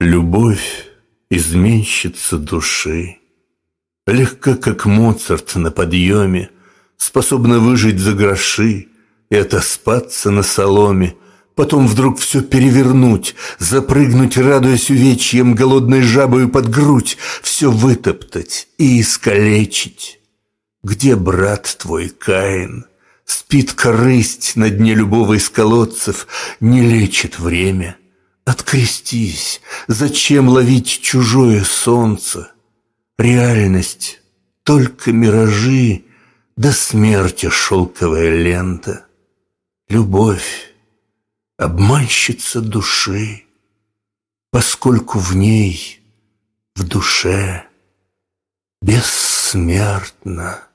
Любовь, изменщица души, Легко, как Моцарт на подъеме, Способна выжить за гроши И отоспаться на соломе, Потом вдруг все перевернуть, Запрыгнуть, радуясь увечьем, Голодной жабою под грудь, Все вытоптать и искалечить. Где брат твой Каин? Спит корысть на дне любого из колодцев, Не лечит время — Открестись, Зачем ловить чужое солнце? Реальность, только миражи, До смерти шелковая лента. Любовь, обманщица души, Поскольку в ней, в душе, бессмертна.